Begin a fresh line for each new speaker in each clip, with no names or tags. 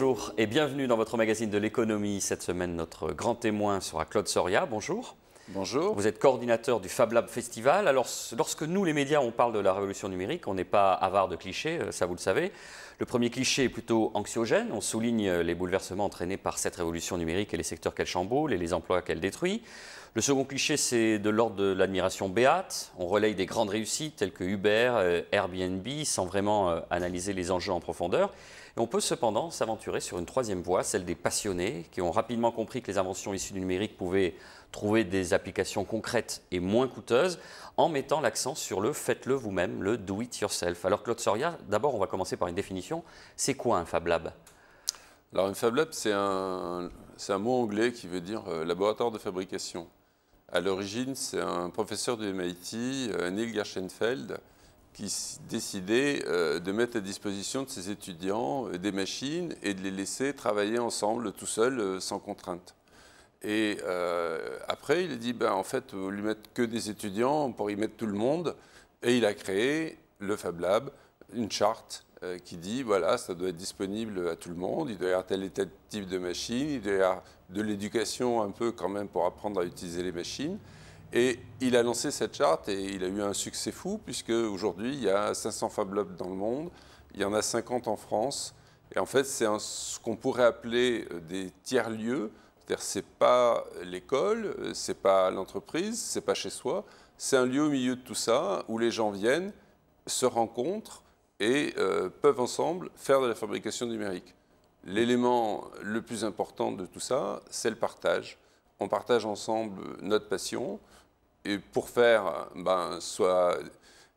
Bonjour et bienvenue dans votre magazine de l'économie. Cette semaine, notre grand témoin sera Claude Soria. Bonjour. Bonjour. Vous êtes coordinateur du Fab Lab Festival. Alors, lorsque nous, les médias, on parle de la révolution numérique, on n'est pas avare de clichés, euh, ça vous le savez. Le premier cliché est plutôt anxiogène. On souligne euh, les bouleversements entraînés par cette révolution numérique et les secteurs qu'elle chamboule et les emplois qu'elle détruit. Le second cliché, c'est de l'ordre de l'admiration béate. On relaye des grandes réussites telles que Uber, euh, Airbnb, sans vraiment euh, analyser les enjeux en profondeur. Et on peut cependant s'aventurer sur une troisième voie, celle des passionnés, qui ont rapidement compris que les inventions issues du numérique pouvaient trouver des applications concrètes et moins coûteuses, en mettant l'accent sur le faites-le vous-même, le do it yourself. Alors Claude Soria, d'abord on va commencer par une définition. C'est quoi un Fab Lab
alors, un Fab Lab, c'est un, mot anglais qui veut dire euh, laboratoire de fabrication. À l'origine, c'est un professeur du MIT, euh, Neil Gershenfeld, qui décidait euh, de mettre à disposition de ses étudiants euh, des machines et de les laisser travailler ensemble, tout seul, sans contrainte. Et après, il a dit, ben, en fait, vous lui mettre que des étudiants on pourrait y mettre tout le monde. Et il a créé le Fab Lab, une charte euh, qui dit, voilà, ça doit être disponible à tout le monde, il doit y avoir tel et tel type de machine, il doit y avoir de l'éducation un peu quand même pour apprendre à utiliser les machines. Et il a lancé cette charte et il a eu un succès fou, puisque aujourd'hui, il y a 500 Fab dans le monde, il y en a 50 en France, et en fait, c'est ce qu'on pourrait appeler euh, des tiers-lieux, c'est-à-dire c'est pas l'école, euh, c'est pas l'entreprise, c'est pas chez soi, c'est un lieu au milieu de tout ça où les gens viennent, se rencontrent, et euh, peuvent ensemble faire de la fabrication numérique. L'élément le plus important de tout ça, c'est le partage. On partage ensemble notre passion, et pour faire, ben, soit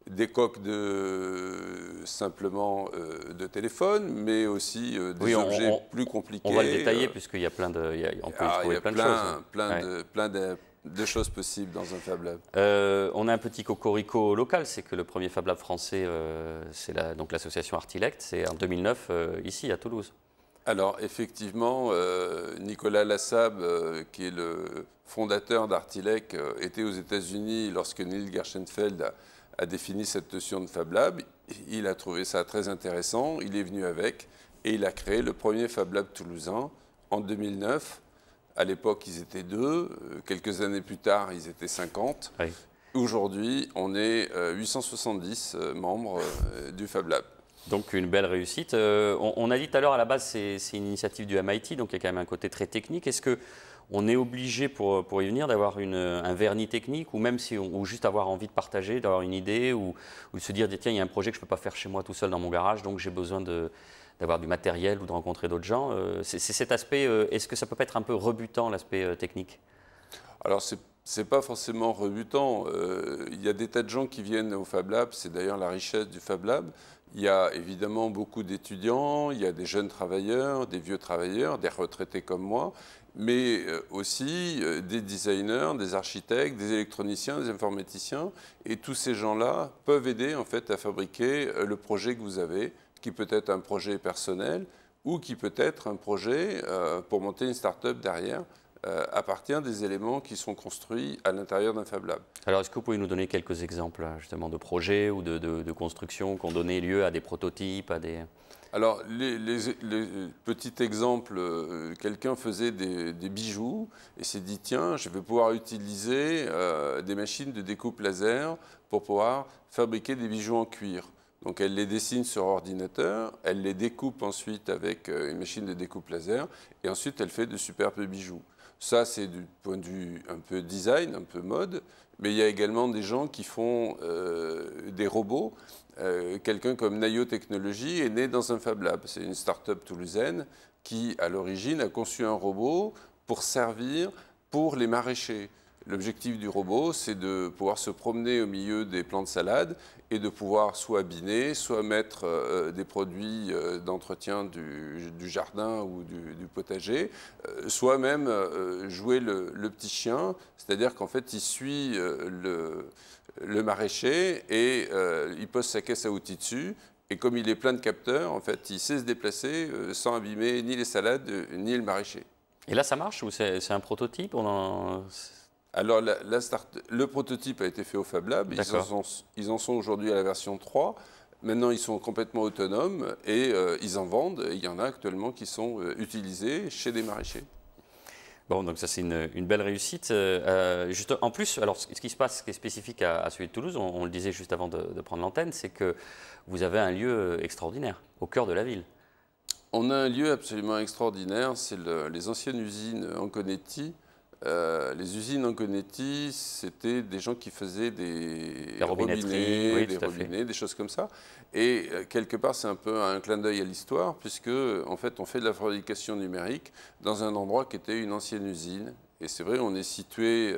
des coques de simplement euh, de téléphone, mais aussi euh, des objets plus compliqués. On va le détailler puisqu'il y a plein de, peut y ah, trouver a plein, de choses. plein de, deux choses possibles dans un Fab Lab.
Euh, on a un petit cocorico local, c'est que le premier Fab Lab français, euh, c'est donc l'association Artilect, c'est en 2009 euh, ici à Toulouse.
Alors effectivement, Nicolas Lassab, qui est le fondateur d'Artilect, était aux États-Unis lorsque Neil Gershenfeld a, a, défini cette notion de Fab Lab. Il a trouvé ça très intéressant, il est venu avec et il a créé le premier Fab Lab toulousain en 2009 à l'époque, ils étaient deux. Euh, quelques années plus tard, ils étaient 50. Aujourd'hui, on est 870 euh, euh, membres du Fab Lab. Donc une belle réussite. on, a dit tout à l'heure à la base
c'est une initiative du MIT, donc il y a quand même un côté très technique. Est-ce que on est obligé pour, pour y venir d'avoir un vernis technique ou même si on, ou juste avoir envie de partager, d'avoir une idée ou, ou, de se dire tiens il y a un projet que je ne peux pas faire chez moi tout seul dans mon garage donc j'ai besoin de d'avoir du matériel ou de rencontrer d'autres gens. Euh, c'est cet aspect, euh, est-ce que ça peut pas être un peu rebutant, l'aspect euh, technique
Alors, c'est n'est pas forcément rebutant. il y a des tas de gens qui viennent au Fab Lab, c'est d'ailleurs la richesse du Fab Lab. Il y a évidemment beaucoup d'étudiants, il y a des jeunes travailleurs, des vieux travailleurs, des retraités comme moi, mais aussi des designers, des architectes, des électroniciens, des informaticiens. Et tous ces gens-là peuvent aider en fait à fabriquer le projet que vous avez qui peut être un projet personnel ou qui peut être un projet euh, pour monter une start-up derrière euh, appartient à partir des éléments qui sont construits à l'intérieur d'un Fab Lab.
Alors, est-ce que vous pouvez nous donner quelques exemples hein, justement de projets ou de, constructions qui ont donné lieu à des prototypes, à des...
Alors, les, petits exemples, euh, quelqu'un faisait des, des, bijoux et s'est dit, tiens, je vais pouvoir utiliser des machines de découpe laser pour pouvoir fabriquer des bijoux en cuir. Donc elle les dessine sur ordinateur, elle les découpe ensuite avec euh, une machine de découpe laser, et ensuite elle fait de superbes bijoux. Ça, c'est du point de vue un peu design, un peu mode, mais il y a également des gens qui font euh, des robots. Euh, quelqu'un comme Nayo Technologies est né dans un Fab Lab. C'est une start-up toulousaine qui, à l'origine, a conçu un robot pour servir pour les maraîchers. L'objectif du robot, c'est de pouvoir se promener au milieu des plants de salade et de pouvoir soit abîmer, soit mettre euh, des produits euh, d'entretien du, jardin ou du, potager, euh, soit même jouer le, petit chien, c'est-à-dire qu'en fait, il suit le, le, maraîcher et il pose sa caisse à outils dessus. Et comme il est plein de capteurs, en fait, il sait se déplacer sans abîmer ni les salades ni le maraîcher. Et là, ça marche ou c'est un prototype alors, le prototype a été fait au Fab Lab. Ils en sont, aujourd'hui à la version 3. Maintenant, ils sont complètement autonomes et euh, ils en vendent. il y en a actuellement qui sont euh, utilisés chez des maraîchers. Bon, donc ça c'est une, belle réussite.
Euh, en plus, alors ce qui se passe, ce qui est spécifique à, celui de Toulouse, on, le disait juste avant de, prendre
l'antenne, c'est que vous avez un lieu extraordinaire au cœur de la ville. On a un lieu absolument extraordinaire, c'est les anciennes usines en Anconetti, euh, les usines en Connetti, c'était des gens qui faisaient des, des robinets, des, des choses comme ça. Et euh, quelque part, c'est un peu un clin d'œil à l'histoire, puisque en fait, on fait de la fabrication numérique dans un endroit qui était une ancienne usine. Et c'est vrai, on est situé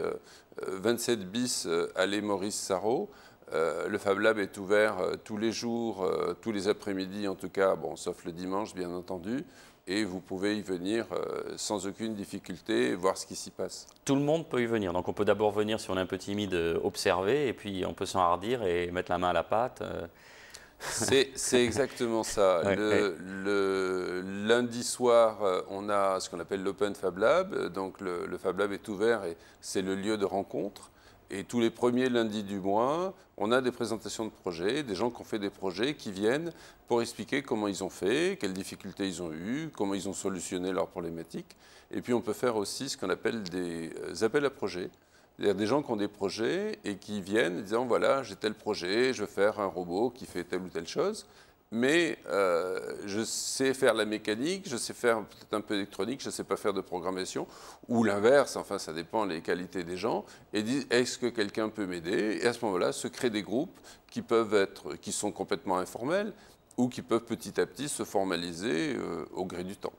27 euh, bis allée Maurice Sarrault. le Fab Lab est ouvert tous les jours, tous les après-midi en tout cas, bon, sauf le dimanche bien entendu et vous pouvez y venir euh, sans aucune difficulté, voir ce qui s'y passe. Tout le monde peut y
venir. Donc on peut d'abord venir, si on est un peu timide, euh, observer, et puis on peut s'enhardir et mettre la main à la pâte.
Euh. C'est exactement ça. le, lundi soir, on a ce qu'on appelle l'Open Fab Lab. Donc le, le, Fab Lab est ouvert et c'est le lieu de rencontre. Et tous les premiers lundis du mois, on a des présentations de projets, des gens qui ont fait des projets qui viennent pour expliquer comment ils ont fait, quelles difficultés ils ont eues, comment ils ont solutionné leurs problématiques. Et puis on peut faire aussi ce qu'on appelle des euh, appels à projets. C'est-à-dire des gens qui ont des projets et qui viennent en disant voilà, j'ai tel projet, je veux faire un robot qui fait telle ou telle chose mais euh, je sais faire la mécanique, je sais faire peut-être un peu électronique, je ne sais pas faire de programmation, ou l'inverse, enfin ça dépend des qualités des gens, et disent est-ce que quelqu'un peut m'aider Et à ce moment-là, se créent des groupes qui peuvent être, qui sont complètement informels, ou qui peuvent petit à petit se formaliser euh, au gré du
temps.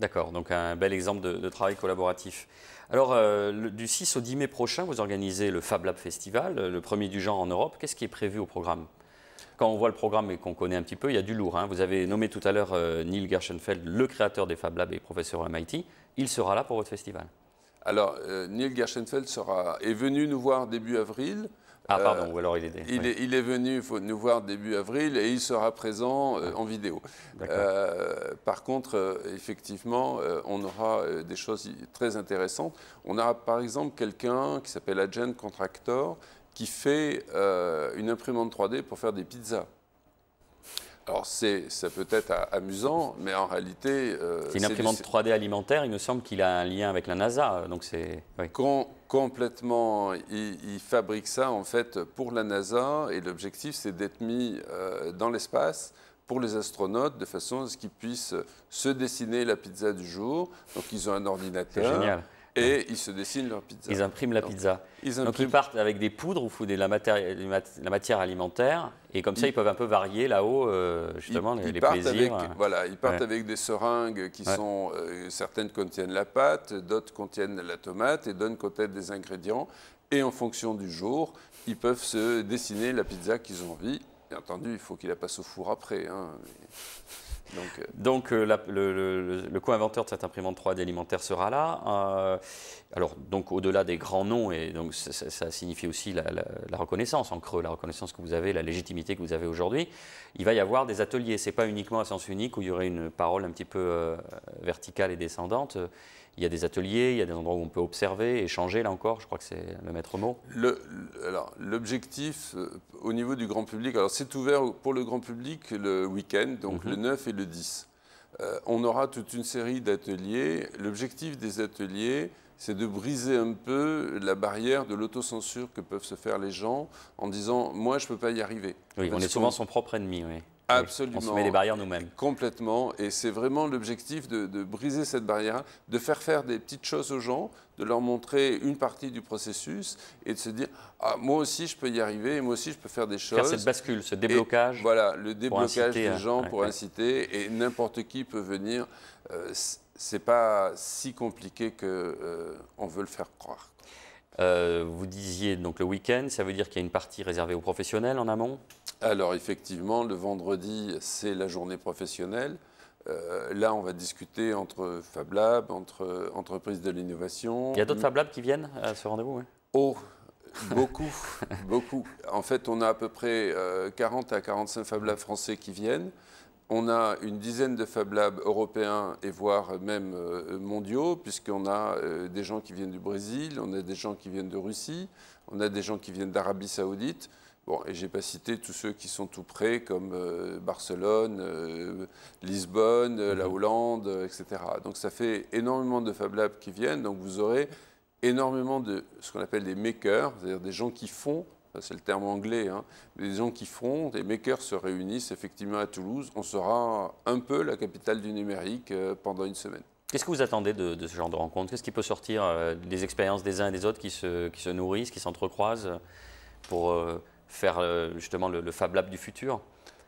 D'accord, donc un bel exemple de, travail collaboratif. Alors, euh, du 6 au 10 mai prochain, vous organisez le Fab Lab Festival, le premier du genre en Europe. Qu'est-ce qui est prévu au programme quand on voit le programme et qu'on connaît un petit peu, il y a du lourd. Hein. Vous avez nommé tout à l'heure euh, Neil Gershenfeld, le créateur des Fab Labs et professeur à MIT. Il sera là pour votre festival.
Alors, euh, Neil Gershenfeld sera, est venu nous voir début avril. Ah, euh, pardon, ou alors il est. Il, est venu nous voir début avril et il sera présent ah. en vidéo. par contre, effectivement, on aura des choses très intéressantes. On aura par exemple quelqu'un qui s'appelle Agent Contractor, qui fait euh, une imprimante 3D pour faire des pizzas. Alors, c'est, ça peut être euh, amusant, mais en réalité.
Euh, c'est une imprimante 3D alimentaire, il me semble qu'il a un lien avec la NASA. Donc c'est,
complètement. Il, fabrique ça, en fait, pour la NASA, et l'objectif, c'est d'être mis dans l'espace pour les astronautes de façon à ce qu'ils puissent se dessiner la pizza du jour. Donc ils ont un ordinateur, génial et ils se dessinent leur pizza. Ils impriment la pizza. Donc ils
partent avec des poudres ou des, la, la matière alimentaire. Et comme ça, ils, peuvent un peu varier là-haut, euh, justement, les, plaisirs. voilà, ils partent avec
des seringues qui sont... Euh, certaines contiennent la pâte, d'autres contiennent la tomate et d'autres contiennent des ingrédients. Et en fonction du jour, ils peuvent se dessiner la pizza qu'ils ont envie. Bien entendu, il faut qu'il la passe au four après. Hein, donc, euh, euh,
le, co-inventeur de cette imprimante 3D alimentaire sera là. Euh, alors, donc au-delà des grands noms, et donc ça, signifie aussi la, reconnaissance en creux, la reconnaissance que vous avez, la légitimité que vous avez aujourd'hui, il va y avoir des ateliers. Ce C'est pas uniquement à sens unique où il y aurait une parole un petit peu verticale et descendante il y a des ateliers, il y a des endroits où on peut observer, et échanger, là encore, je crois que c'est le maître mot.
alors, l'objectif euh, au niveau du grand public, alors c'est ouvert pour le grand public le week-end, donc mhm. le 9 et le 10. Euh, on aura toute une série d'ateliers. L'objectif des ateliers, c'est de briser un peu la barrière de l'autocensure que peuvent se faire les gens en disant ⁇ moi, je ne peux pas y arriver oui, ⁇ on est souvent son propre ennemi, oui. Absolument. On se met les barrières nous-mêmes. Complètement. Et c'est vraiment l'objectif de, briser cette barrière, de faire faire des petites choses aux gens, de leur montrer une partie du processus et de se dire ah, moi aussi je peux y arriver, moi aussi je peux faire des choses. Faire cette bascule, ce déblocage. voilà, le déblocage des gens pour inciter. Et n'importe qui peut venir. Euh, ce c'est pas si compliqué qu'on euh, on veut le faire croire.
Euh, vous disiez donc le week-end, ça veut dire qu'il y a une partie réservée aux professionnels en amont alors
effectivement, le vendredi, c'est la journée professionnelle. Euh, là, on va discuter entre Fab entre entreprises de l'innovation. Il y a d'autres Fab
Labs qui viennent à
ce rendez-vous Oh, beaucoup, beaucoup. En fait, on a à peu près 40 euh, à 45 Fab Labs français qui viennent. On a une dizaine de Fab Labs européens et voire même euh, mondiaux, puisqu'on a des gens qui viennent du Brésil, on a des gens qui viennent de Russie, on a des gens qui viennent d'Arabie saoudite. Bon, et j'ai pas cité tous ceux qui sont tout près, comme euh, Barcelone, euh, Lisbonne, euh, la mhm. Hollande, etc. Donc ça fait énormément de Fab Labs qui viennent. Donc vous aurez énormément de ce qu'on appelle des makers, c'est-à-dire des gens qui font. C'est le terme anglais. Hein, des gens qui font, des makers se réunissent effectivement à Toulouse. On sera un peu la capitale du numérique pendant une semaine.
Qu'est-ce que vous attendez de, ce genre de rencontre Qu'est-ce qui peut sortir des expériences des uns et des autres qui se, qui se nourrissent, qui s'entrecroisent pour faire euh, justement le, Fab Lab du
futur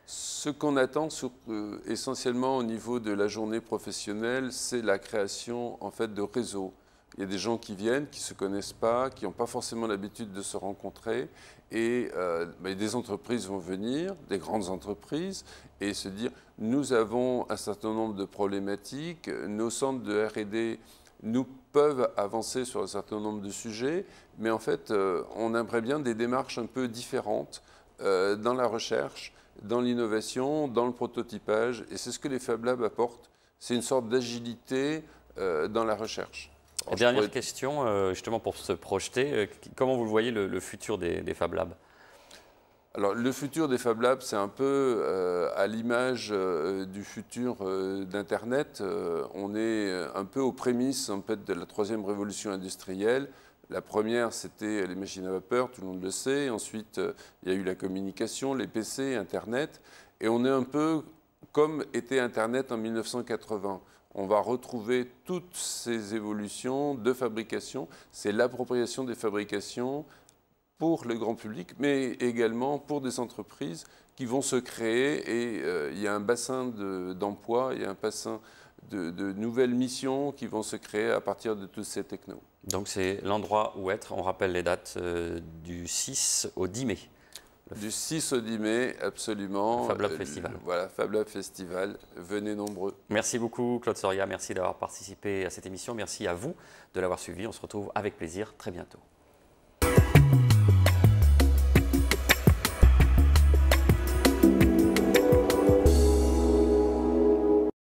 Ce qu'on attend euh, essentiellement au niveau de la journée professionnelle, c'est la création en fait de réseaux. Il y a des gens qui viennent, qui ne se connaissent pas, qui n'ont pas forcément l'habitude de se rencontrer. Et euh, des entreprises vont venir, des grandes entreprises, et se dire, nous avons un certain nombre de problématiques, nos centres de RD nous peuvent avancer sur un certain nombre de sujets, mais en fait, euh, on aimerait bien des démarches un peu différentes euh, dans la recherche, dans l'innovation, dans le prototypage, et c'est ce que les Fab Labs apportent. C'est une sorte d'agilité euh, dans la recherche. dernière
question, justement pour se projeter,
comment vous voyez le, futur des, des Fab Labs alors, le futur des Fab Labs, c'est un peu euh, à l'image euh, du futur euh, d'Internet. on est un peu aux prémices en fait, de la troisième révolution industrielle. La première, c'était les machines à vapeur, tout le monde le sait. Ensuite, il y a eu la communication, les PC, Internet. Et on est un peu comme était Internet en 1980 on va retrouver toutes ces évolutions de fabrication. C'est l'appropriation des fabrications pour le grand public, mais également pour des entreprises qui vont se créer et euh, il y a un bassin d'emploi, il y a un bassin de, nouvelles missions qui vont se créer à partir de tous ces technos. Donc c'est l'endroit où être,
on rappelle les dates euh, du 6 au 10 mai. Du 6 au 10 mai, absolument. Fab Lab Festival. Euh, voilà, Fab Lab Festival. Venez nombreux. Merci beaucoup, Claude Soria. Merci d'avoir participé à cette émission. Merci à vous de l'avoir suivi. On se retrouve avec plaisir très bientôt.